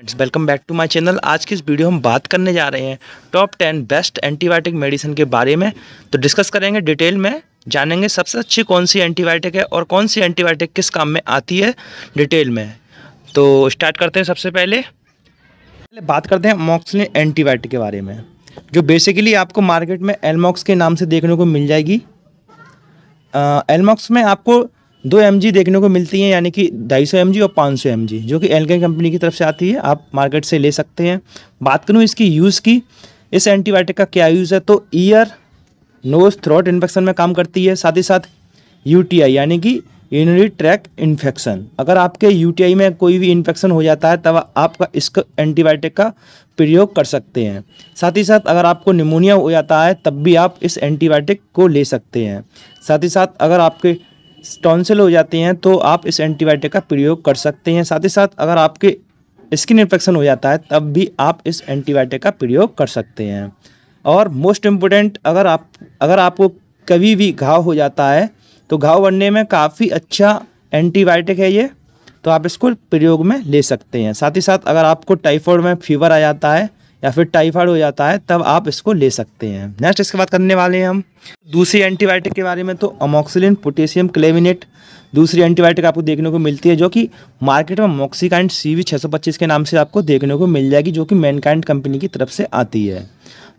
friends welcome back to my channel आज की इस वीडियो हम बात करने जा रहे हैं top ten best antibiotic medicine के बारे में तो डिस्कस करेंगे डिटेल में जानेंगे सबसे अच्छी कौन सी एंटीबायोटिक है और कौन सी एंटीबायोटिक किस काम में आती है डिटेल में तो स्टार्ट करते हैं सबसे पहले पहले बात करते हैं अमोक्सलिन एंटीबायोटिक के बारे में जो बेसिकली आपको मार्केट में एलमॉक्स के नाम से देखने को मिल जाएगी एलमॉक्स में आपको दो एम देखने को मिलती हैं यानी कि सौ एम और सौ एम जो कि एल कंपनी की तरफ से आती है आप मार्केट से ले सकते हैं बात करूँ इसकी यूज़ की इस एंटीबायोटिक का क्या यूज़ है तो ईयर नोज थ्रोट इन्फेक्शन में काम करती है साथ ही साथ यूटीआई यानी कि यूनरी ट्रैक इन्फेक्शन अगर आपके यूटीआई में कोई भी इन्फेक्शन हो जाता है तब आपका इस एंटीबायोटिक का प्रयोग कर सकते हैं साथ ही साथ अगर आपको निमोनिया हो जाता है तब भी आप इस एंटीबायोटिक को ले सकते हैं साथ ही साथ अगर आपके टॉन्सिल हो जाती हैं तो आप इस एंटीबायोटिक का प्रयोग कर सकते हैं साथ ही साथ अगर आपके स्किन इन्फेक्शन हो जाता है तब भी आप इस एंटीबायोटिक का प्रयोग कर सकते हैं और मोस्ट इम्पोर्टेंट अगर आप अगर आपको कभी भी घाव हो जाता है तो घाव बनने में काफ़ी अच्छा एंटीबायोटिक है ये तो आप इसको प्रयोग में ले सकते हैं साथ ही साथ अगर आपको टाइफॉइड में फीवर आ जाता है या फिर टाइफाइड हो जाता है तब आप इसको ले सकते हैं नेक्स्ट इसके बाद करने वाले हैं हम दूसरी एंटीबायोटिक के बारे में तो अमोक्सिलिन पोटेशियम क्लेविनेट दूसरी एंटीबायोटिक आपको देखने को मिलती है जो कि मार्केट में मोक्सीकाइंड सी वी के नाम से आपको देखने को मिल जाएगी जो कि मैनकाइंड कंपनी की तरफ से आती है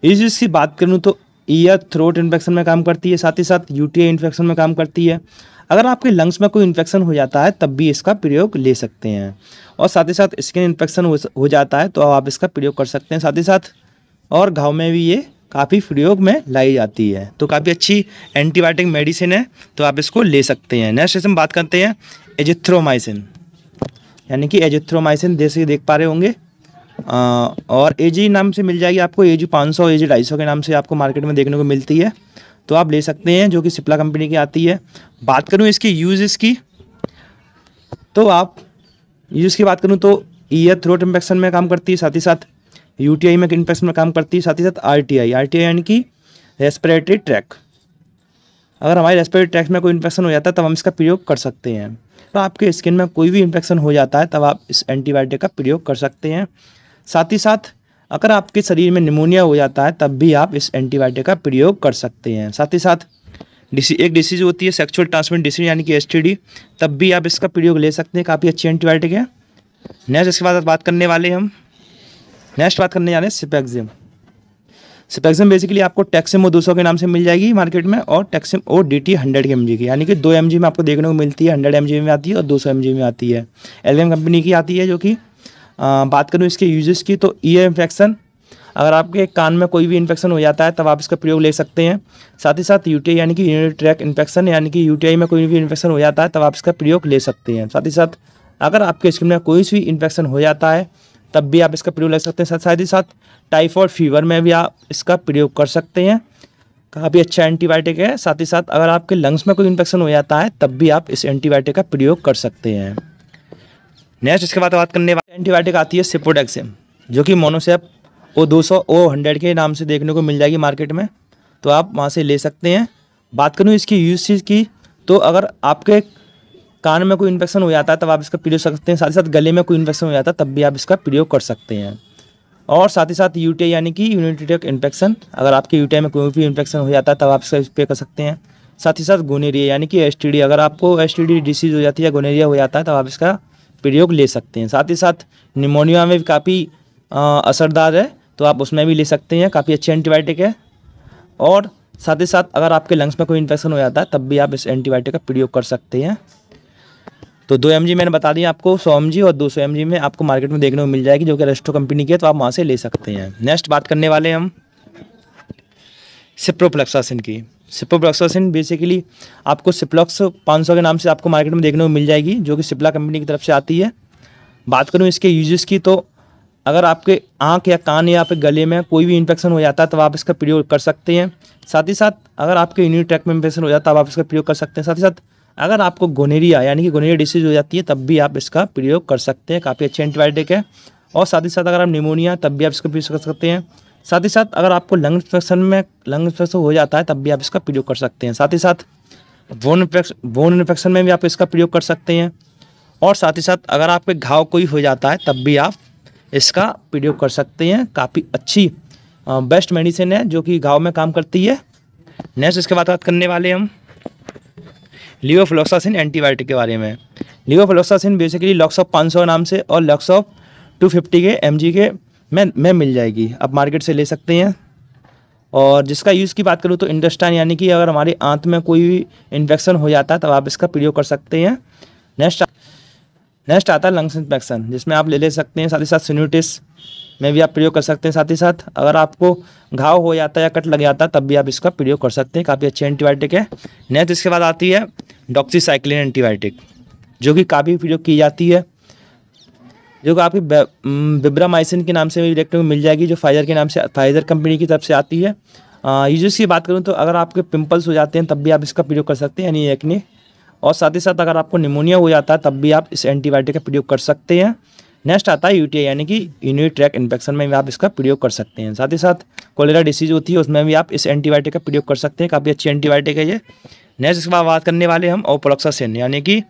इस चीज़ की बात करूँ तो ईयर थ्रोट इन्फेक्शन में काम करती है साथ ही साथ यूटीआई इन्फेक्शन में काम करती है अगर आपके लंग्स में कोई इन्फेक्शन हो जाता है तब भी इसका प्रयोग ले सकते हैं और साथ ही साथ स्किन इन्फेक्शन हो जाता है तो आप इसका प्रयोग कर सकते हैं साथ ही साथ और घाव में भी ये काफ़ी प्रयोग में लाई जाती है तो काफ़ी अच्छी एंटीबायोटिक मेडिसिन है तो आप इसको ले सकते हैं नेक्स्ट हम बात करते हैं एजिथ्रोमाइसिन यानी कि एजिथ्रोमाइसिन जैसे देख पा रहे होंगे और ए जी नाम से मिल जाएगी आपको ए जी पाँच सौ ए जी ढाई सौ के नाम से आपको मार्केट में देखने को मिलती है तो आप ले सकते हैं जो कि सिप्ला कंपनी की आती है बात करूँ इसकी यूज़ की तो आप यूज़ की बात करूँ तो ईयर थ्रोट इन्फेक्शन में काम करती है साथ ही साथ यू में इन्फेक्शन में काम करती है साथ ही साथ R T I R T I यानी कि रेस्परेटरी ट्रैक अगर हमारे रेस्परेटरी ट्रैक में कोई इन्फेक्शन हो जाता है तब हम इसका प्रयोग कर सकते हैं तो आपके स्किन में कोई भी इन्फेक्शन हो जाता है तब आप इस एंटीबायोटिक का प्रयोग कर सकते हैं साथ ही साथ अगर आपके शरीर में निमोनिया हो जाता है तब भी आप इस एंटीबायोटिक का प्रयोग कर सकते हैं साथ ही साथ डिसी एक डिसीज़ होती है सेक्सुअल ट्रांसमिट डिसीज यानी कि एसटीडी तब भी आप इसका प्रयोग ले सकते हैं काफ़ी अच्छी एंटीबायोटिक है नेक्स्ट इसके बाद बात करने वाले हम नेक्स्ट बात करने जा रहे हैं सिपेक्जिम सिपेक्जिम बेसिकली आपको टैक्सिम वो दो के नाम से मिल जाएगी मार्केट में और टैक्सिम O D T hundred M G की यानी कि दो एम जी में आपको देखने को मिलती है हंड्रेड एम जी में आती है और दो सौ एम जी में आती है एलवेम कंपनी की आती है जो कि आ, बात करूँ इसके यूजेस की तो ईयर इन्फेक्शन अगर आपके कान में कोई भी इन्फेक्शन हो जाता है तब आप इसका प्रयोग ले सकते हैं साथ ही साथ यूटीआई यानी कि यूनिट ट्रैक इन्फेक्शन यानी कि यूटीआई में कोई भी इन्फेक्शन हो जाता है तब आप इसका प्रयोग ले सकते हैं साथ ही साथ अगर आपके स्किन में कोई भी इन्फेक्शन हो जाता है तब भी आप इसका प्रयोग ले सकते हैं साथ साथ ही साथ टाइफॉइड फीवर में भी आप इसका प्रयोग कर सकते हैं काफ़ी अच्छा एंटीबायोटिक है साथ ही साथ अगर आपके लंग्स में कोई इन्फेक्शन हो जाता है तब भी आप इस एंटीबायोटिक का प्रयोग कर सकते हैं नेक्स्ट इसके बाद बात करने वाले एंटीबायोटिक आती है सिपोडेक्स जो कि मोनोसेप ओ दो सौ ओ हंड्रेड के नाम से देखने को मिल जाएगी मार्केट में तो आप वहाँ से ले सकते हैं बात करूँ इसकी यूज की तो अगर आपके कान में कोई इन्फेक्शन हो जाता है तब आप इसका प्रयोग कर सकते हैं साथ ही साथ गले में कोई इन्फेक्शन हो जाता है तब भी आप इसका प्रयोग कर सकते हैं और साथ ही साथ यू यानी कि यूनिटेटिक इन्फेक्शन अगर आपके यू में कोई भी इन्फेक्शन हो जाता है तब आप इसका स्प्रे कर सकते हैं साथ ही साथ गोनेरिया यानी कि एस अगर आपको एस डिसीज़ हो जाती है या गोनेरिया हो जाता है तब आप इसका प्रयोग ले सकते हैं साथ ही साथ निमोनिया में भी काफ़ी असरदार है तो आप उसमें भी ले सकते हैं काफ़ी अच्छी एंटीबायोटिक है और साथ ही साथ अगर आपके लंग्स में कोई इन्फेक्शन हो जाता है तब भी आप इस एंटीबायोटिक का प्रयोग कर सकते हैं तो दो एम मैंने बता दी आपको सौ एम और दो सौ में आपको मार्केट में देखने को मिल जाएगी जो कि रेस्टो कंपनी की है तो आप वहाँ से ले सकते हैं नेक्स्ट बात करने वाले हम सिप्रोफ्लेक्सासिन की सिप्रोब्लॉक्सासिन बेसिकली आपको सिप्लॉक्स 500 के नाम से आपको मार्केट में देखने को मिल जाएगी जो कि सिप्ला कंपनी की तरफ से आती है बात करूँ इसके यूजेस की तो अगर आपके आँख या कान या फिर गले में कोई भी इन्फेक्शन हो जाता है तो आप इसका प्रयोग कर सकते हैं साथ ही साथ अगर आपके यूनिट ट्रैक में इन्फेक्शन हो जाता है तो आप इसका प्रयोग कर सकते हैं साथ ही साथ अगर आपको गोनेरिया यानी कि गोनेरिया डिसीज हो जाती है तब भी आप इसका प्रयोग कर सकते हैं काफ़ी अच्छे एंटीबायोटिक है और साथ ही साथ अगर आप निमोनिया तब भी आप इसका प्रयोग कर सकते हैं साथ ही साथ अगर आपको लंग इन्फेक्शन में लंग इन्फेक्शन हो जाता है तब भी आप इसका प्रयोग कर सकते हैं साथ ही साथ बोन इन्फेक्शन बोन इन्फेक्शन में भी आप इसका प्रयोग कर सकते हैं और साथ ही साथ अगर आपके घाव कोई हो जाता है तब भी आप इसका प्रयोग कर सकते हैं काफ़ी अच्छी बेस्ट मेडिसिन है जो कि घाव में काम करती है नेक्स्ट इसके बाद बात करने वाले हम लियोफ्लोक्सासिन एंटीबायोटिक के बारे में लियोफ्लोक्सासिन बेसिकली लॉक्स ऑफ पाँच नाम से और लॉक्स ऑफ टू फिफ्टी के एम के मैं मैं मिल जाएगी आप मार्केट से ले सकते हैं और जिसका यूज़ की बात करूँ तो इंडस्टाइन यानी कि अगर हमारे आंत में कोई इन्फेक्शन हो जाता है तब आप इसका प्रयोग कर सकते हैं नेक्स्ट नेक्स्ट आता है लंग्स इन्फेक्शन जिसमें आप ले ले सकते हैं साथ ही साथ सिन्यूटिस में भी आप प्रयोग कर सकते हैं साथ ही साथ अगर आपको घाव हो जाता है या कट लग जाता है तब भी आप इसका प्रयोग कर सकते हैं काफ़ी अच्छे एंटीबायोटिक है नेक्स्ट इसके बाद आती है डॉक्सीसाइक्लिन एंटीबायोटिक जो कि काफ़ी प्रयोग की जाती है जो कि आपकी बिब्रामाइसिन के नाम से भी को मिल जाएगी जो फाइजर के नाम से फाइजर कंपनी की तरफ से आती है जो की बात करूँ तो अगर आपके पिंपल्स हो जाते हैं तब भी आप इसका प्रयोग कर सकते हैं यानी एक्ने और साथ ही साथ अगर आपको निमोनिया हो जाता है तब भी आप इस एंटीबायोटिक का प्रयोग कर सकते हैं नेक्स्ट आता है यूटीआई यानी कि यूनिट ट्रैक इन्फेक्शन में भी आप इसका प्रयोग कर सकते हैं साथ ही साथ कोलेरा डिसीज होती है उसमें भी आप इस एंटीबायोटिक का प्रयोग कर सकते हैं काफ़ी अच्छी एंटीबायोटिक है ये नेक्स्ट इसके बाद बात करने वाले हम ओपोलक्सासिन यानी कि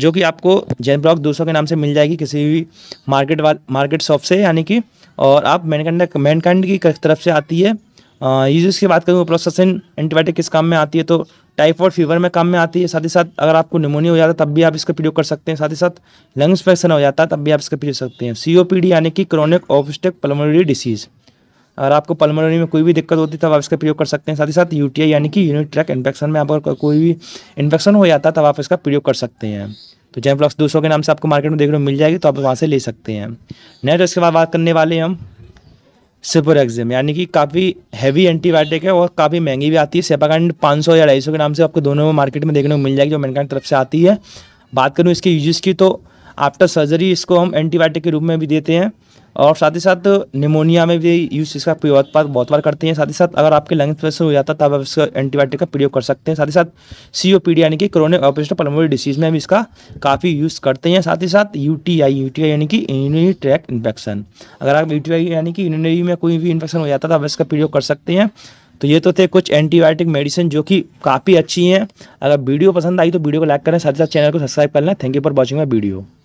जो कि आपको जैन ब्लॉक दो के नाम से मिल जाएगी किसी भी मार्केट वाल मार्केट शॉप से यानी कि और आप मैनकाइंड मैनकाइंड की तरफ से आती है जो की बात करूँ प्रोसेसिन एंटीबायोटिक किस काम में आती है तो टाइफॉइड फीवर में काम में आती है साथ ही साथ अगर आपको निमोनिया हो जाता है तब भी आप इसका प्रयोग कर सकते हैं साथ ही साथ लंग्स इन्फेक्शन हो जाता है तब भी आप इसका प्रयोग कर सकते हैं सी यानी कि क्रॉनिक ऑफिस्टिक पलमोनरी डिसीज़ अगर आपको पलमोनरी में कोई भी दिक्कत होती तब आप इसका प्रयोग कर सकते हैं साथ ही साथ यू यानी कि यूनिट ट्रैक इन्फेक्शन में आपका कोई भी इन्फेक्शन हो जाता है तब आप इसका प्रयोग कर सकते हैं तो जैम प्लस दो के नाम से आपको मार्केट में देखने को मिल जाएगी तो आप वहाँ से ले सकते हैं नेक्स्ट इसके बाद बात करने वाले हम एग्जिम यानी कि काफ़ी हैवी एंटीबायोटिक है और काफ़ी महंगी भी आती है सेपाकांड पाँच सौ या ढाई सौ के नाम से आपको दोनों मार्केट में देखने को मिल जाएगी जो मैनकांड तरफ से आती है बात करूँ इसके यूजेस की तो आफ्टर सर्जरी इसको हम एंटीबायोटिक के रूप में भी देते हैं और साथ ही साथ निमोनिया में भी यूज इसका प्रयोग बहुत बार करते हैं साथ ही साथ अगर आपके लंग्स प्रेशर हो जाता है तब आप इसका एंटीबायोटिक का प्रयोग कर सकते हैं साथ ही साथ सी यानी कि क्रोनिक ऑपरेशन पलमोरी डिसीज़ में भी इसका काफ़ी यूज़ करते हैं साथ ही साथ U T I I U T यानी कि यूनरी ट्रैक इन्फेक्शन अगर आप यू टी आई यानी कि यूनरी में कोई भी इन्फेक्शन हो जाता तो आप इसका प्रयोग कर सकते हैं तो ये तो थे कुछ एंटीबायोटिक मेडिसिन जो कि काफ़ी अच्छी हैं अगर वीडियो पसंद आई तो वीडियो को लाइक करें साथ ही साथ चैनल को सब्सक्राइब कर लें thank you for watching my video